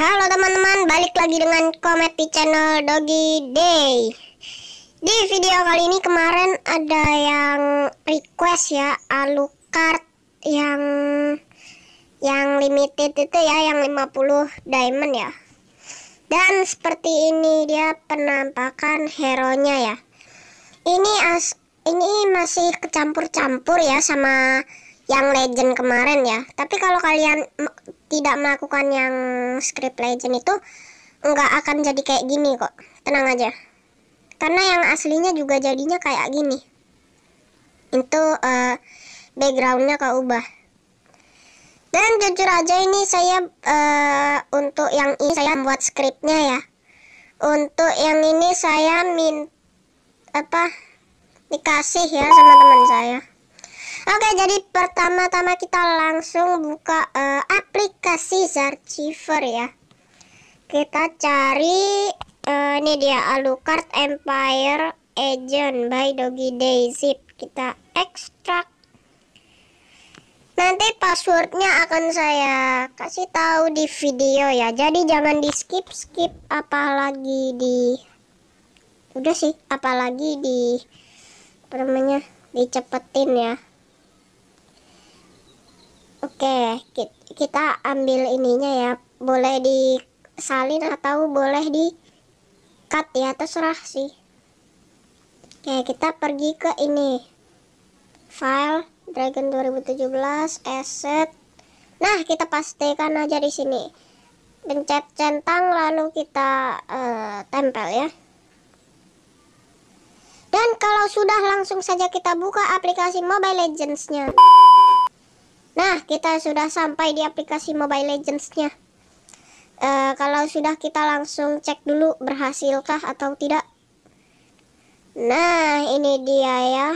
Halo teman-teman, balik lagi dengan Komet di channel Doggy Day Di video kali ini kemarin ada yang request ya Alucard yang yang limited itu ya, yang 50 diamond ya Dan seperti ini dia penampakan hero-nya ya Ini as ini masih kecampur-campur ya sama yang legend kemarin ya Tapi kalau kalian tidak melakukan yang script legend itu nggak akan jadi kayak gini kok tenang aja karena yang aslinya juga jadinya kayak gini itu uh, backgroundnya kau ubah dan jujur aja ini saya uh, untuk yang ini saya buat scriptnya ya untuk yang ini saya min apa dikasih ya sama teman saya Oke, jadi pertama-tama kita langsung buka uh, aplikasi Zarchiver ya. Kita cari uh, ini dia Alucard Empire Agent by Doggy Day Kita ekstrak. Nanti passwordnya akan saya kasih tahu di video ya. Jadi jangan di skip skip apalagi di udah sih apalagi di apa namanya dicepetin ya Oke, kita ambil ininya ya. Boleh disalin atau boleh di cut ya, terserah sih. Oke, kita pergi ke ini. File Dragon 2017 Asset. Nah, kita pastikan aja di sini. Pencet centang lalu kita uh, tempel ya. Dan kalau sudah langsung saja kita buka aplikasi Mobile Legends-nya. Nah, kita sudah sampai di aplikasi Mobile Legends-nya. Uh, kalau sudah kita langsung cek dulu berhasilkah atau tidak. Nah, ini dia ya.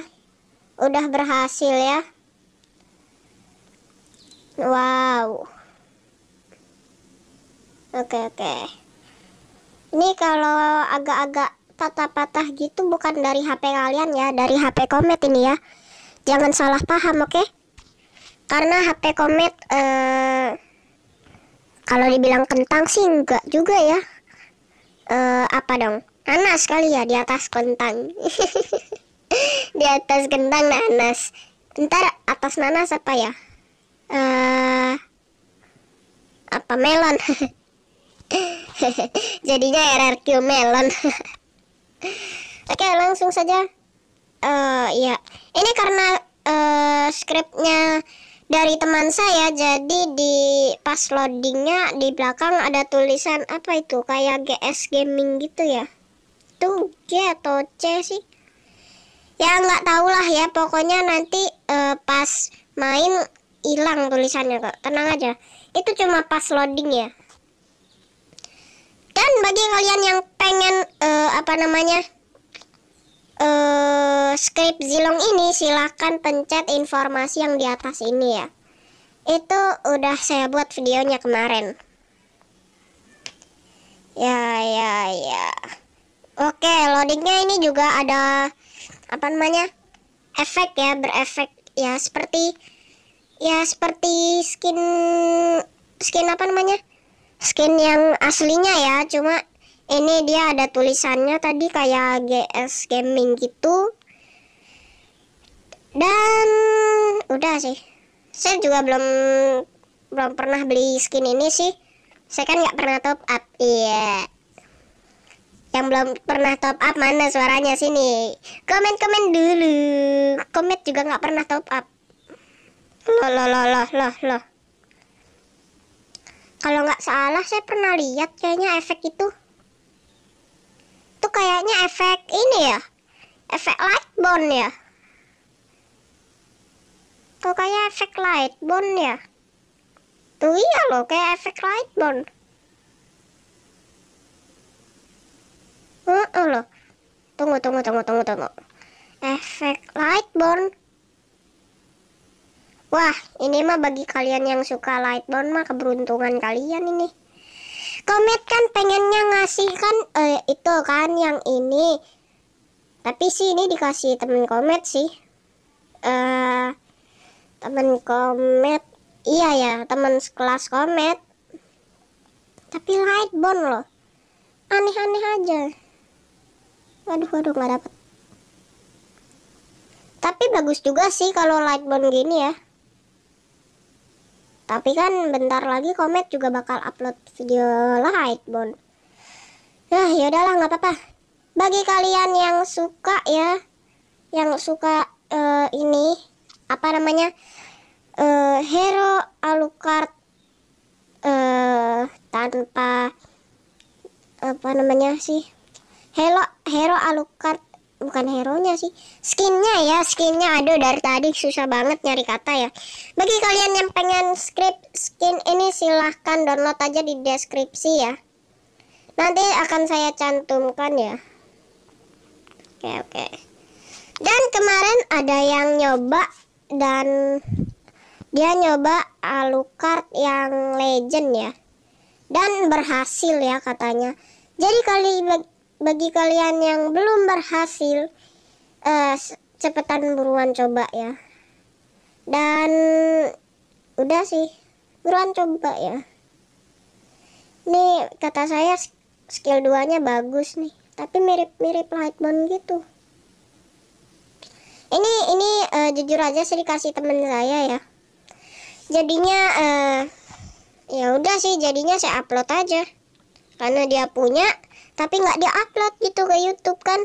Udah berhasil ya. Wow. Oke, oke. Ini kalau agak-agak patah-patah gitu bukan dari HP kalian ya, dari HP Komet ini ya. Jangan salah paham, oke? Okay? karena HP Comet eh, kalau dibilang kentang sih enggak juga ya eh, apa dong nanas kali ya di atas kentang di atas kentang nanas ntar atas nanas apa ya eh, apa melon jadinya RRQ melon oke langsung saja uh, ya ini karena uh, scriptnya dari teman saya jadi di pas loadingnya di belakang ada tulisan apa itu kayak GS gaming gitu ya tuh G atau C sih ya nggak tahu lah ya pokoknya nanti uh, pas main hilang tulisannya kok tenang aja itu cuma pas loading ya dan bagi kalian yang pengen uh, apa namanya uh, eh, script Zilong ini silahkan pencet informasi yang di atas ini ya itu udah saya buat videonya kemarin ya ya ya oke loadingnya ini juga ada apa namanya efek ya berefek ya seperti ya seperti skin skin apa namanya skin yang aslinya ya cuma ini dia ada tulisannya tadi kayak GS Gaming gitu dan udah sih saya juga belum belum pernah beli skin ini sih saya kan nggak pernah top up iya yeah. yang belum pernah top up mana suaranya sini komen komen dulu komen juga nggak pernah top up loh loh loh loh loh loh kalau nggak salah saya pernah lihat kayaknya efek itu kayaknya efek ini ya efek light bone ya tuh kayak efek light bone ya tuh iya loh kayak efek light bone uh -uh loh tunggu tunggu tunggu tunggu tunggu efek light bone wah ini mah bagi kalian yang suka light bone mah keberuntungan kalian ini Komet kan pengennya ngasih kan eh, itu kan yang ini. Tapi sih ini dikasih temen Komet sih. Eh temen Komet. Iya ya, temen sekelas Komet. Tapi Lightbone loh. Aneh-aneh aja. waduh waduh nggak dapet. Tapi bagus juga sih kalau Lightbone gini ya. Tapi kan bentar lagi Komet juga bakal upload video Bon, Nah, ya udahlah nggak apa-apa. Bagi kalian yang suka ya, yang suka uh, ini apa namanya uh, hero Alucard uh, tanpa apa namanya sih hero hero Alucard bukan hero nya sih skinnya ya skinnya aduh dari tadi susah banget nyari kata ya bagi kalian yang pengen script skin ini silahkan download aja di deskripsi ya nanti akan saya cantumkan ya oke oke dan kemarin ada yang nyoba dan dia nyoba Alucard yang legend ya dan berhasil ya katanya jadi kali bagi kalian yang belum berhasil uh, cepetan buruan coba ya dan udah sih buruan coba ya ini kata saya skill duanya bagus nih tapi mirip-mirip lightbound gitu ini ini uh, jujur aja sih dikasih temen saya ya jadinya uh, ya udah sih jadinya saya upload aja karena dia punya tapi nggak diupload gitu ke YouTube kan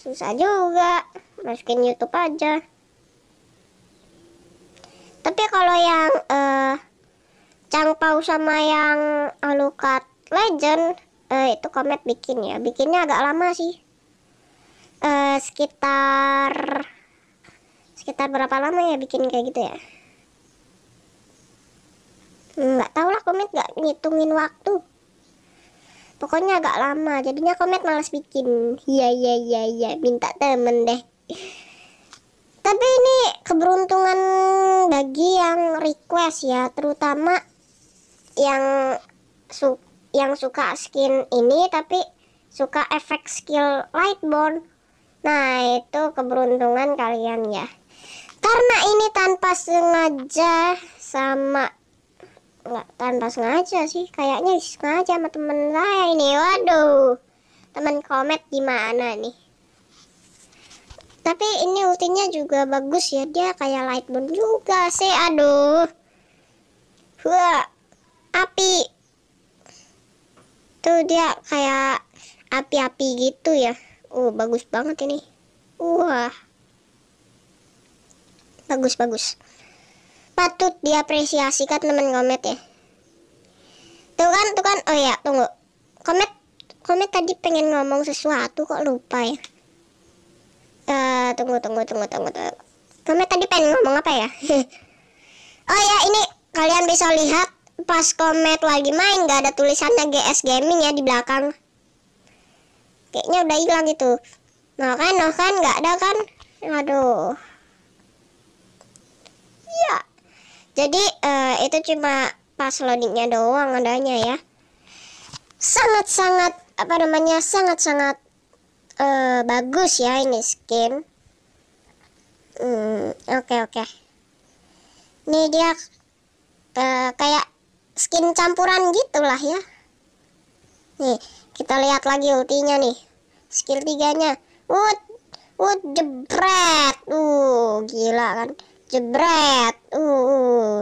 susah juga masukin YouTube aja tapi kalau yang uh, Changpao sama yang Alucard Legend uh, itu Komet bikin ya bikinnya agak lama sih uh, sekitar sekitar berapa lama ya bikin kayak gitu ya nggak tau lah Komet nggak ngitungin waktu pokoknya agak lama jadinya komet malas bikin iya iya iya iya minta temen deh tapi ini keberuntungan bagi yang request ya terutama yang su yang suka skin ini tapi suka efek skill lightborn nah itu keberuntungan kalian ya karena ini tanpa sengaja sama nggak tanpa sengaja sih kayaknya sengaja sama temen saya ini waduh temen komet gimana nih tapi ini ultinya juga bagus ya dia kayak light juga sih aduh Wah, api tuh dia kayak api-api gitu ya uh bagus banget ini wah bagus bagus patut diapresiasi kan teman komet ya tuh kan tuh kan oh ya tunggu komet komet tadi pengen ngomong sesuatu kok lupa ya uh, tunggu tunggu tunggu tunggu tunggu komet tadi pengen ngomong apa ya oh ya ini kalian bisa lihat pas komet lagi main gak ada tulisannya GS Gaming ya di belakang kayaknya udah hilang gitu nah kan nah kan gak ada kan aduh ya jadi uh, itu cuma pas loadingnya doang adanya ya. Sangat-sangat apa namanya sangat-sangat uh, bagus ya ini skin. Hmm oke okay, oke. Okay. Ini dia uh, kayak skin campuran gitulah ya. Nih kita lihat lagi ultinya nih skill tiganya. Wood wood jebret. Uh gila kan jebret uh uh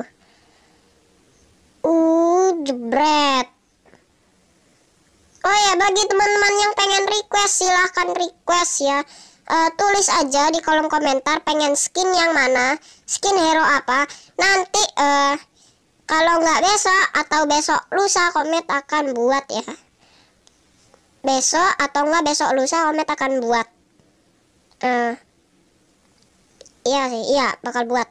uh jebret oh ya bagi teman-teman yang pengen request silahkan request ya uh, tulis aja di kolom komentar pengen skin yang mana skin hero apa nanti uh, kalau nggak besok atau besok lusa komet akan buat ya besok atau nggak besok lusa komet akan buat uh, iya sih iya bakal buat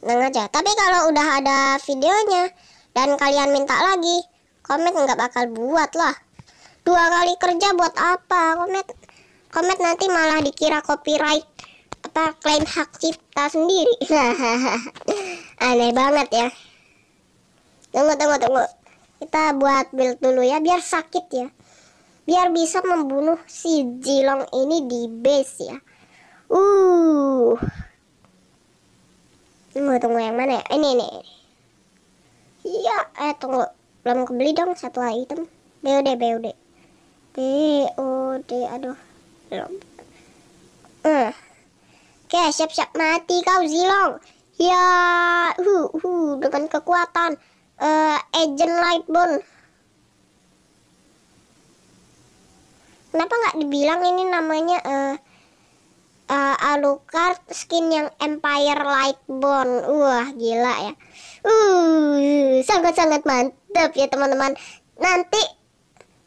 tenang aja tapi kalau udah ada videonya dan kalian minta lagi komet nggak bakal buat lah dua kali kerja buat apa komet komet nanti malah dikira copyright apa klaim hak cipta sendiri aneh banget ya tunggu tunggu tunggu kita buat build dulu ya biar sakit ya biar bisa membunuh si Jilong ini di base ya Uh. Tunggu, tunggu yang mana ya? Eh, ini, nih. Iya, eh tunggu. Belum kebeli dong satu item. BOD, BOD. BOD, aduh. Belum. Uh. Oke, siap-siap mati kau Zilong. Ya, hu, uh, uh, dengan kekuatan uh, Agent Lightbone. Kenapa nggak dibilang ini namanya uh, uh, Alucard skin yang Empire Lightborn. Wah, gila ya. Uh, sangat-sangat mantap ya teman-teman. Nanti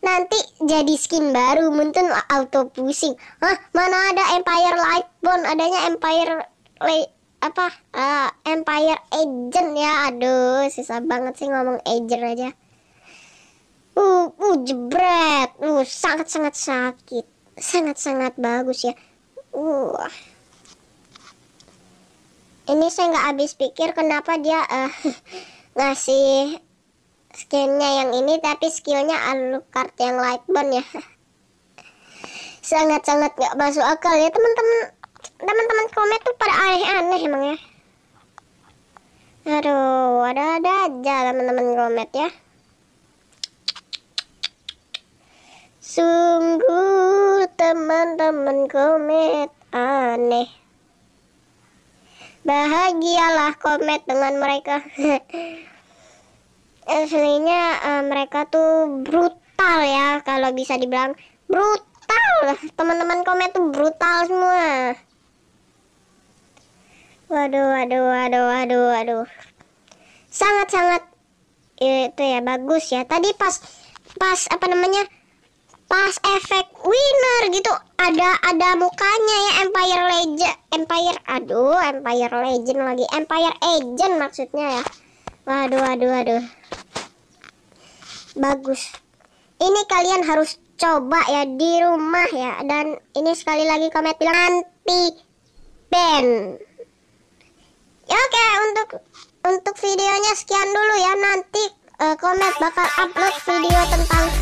nanti jadi skin baru mungkin auto pusing. Hah, mana ada Empire Lightborn? Adanya Empire Light apa uh, Empire Agent ya aduh susah banget sih ngomong agent aja uh uh jebret uh sangat sangat sakit sangat sangat bagus ya uh ini saya nggak habis pikir kenapa dia uh, ngasih skillnya yang ini tapi skillnya Alucard yang Lightburn ya sangat-sangat nggak -sangat masuk akal ya teman-teman teman-teman komet tuh pada aneh-aneh emang ya aduh ada-ada aja teman-teman komet ya Su komet aneh bahagialah komet dengan mereka aslinya uh, mereka tuh brutal ya kalau bisa dibilang brutal teman-teman komet tuh brutal semua waduh waduh waduh waduh waduh sangat sangat itu ya bagus ya tadi pas pas apa namanya pas efek winner gitu ada ada mukanya ya Empire Legend Empire aduh Empire Legend lagi Empire Agent maksudnya ya waduh waduh waduh bagus ini kalian harus coba ya di rumah ya dan ini sekali lagi komet bilang anti band ya oke untuk untuk videonya sekian dulu ya nanti uh, eh, komet bakal upload video tentang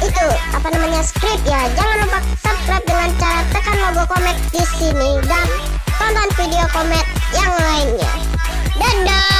itu apa namanya script ya. Jangan lupa subscribe dengan cara tekan logo komet di sini dan tonton video komet yang lainnya. Dadah.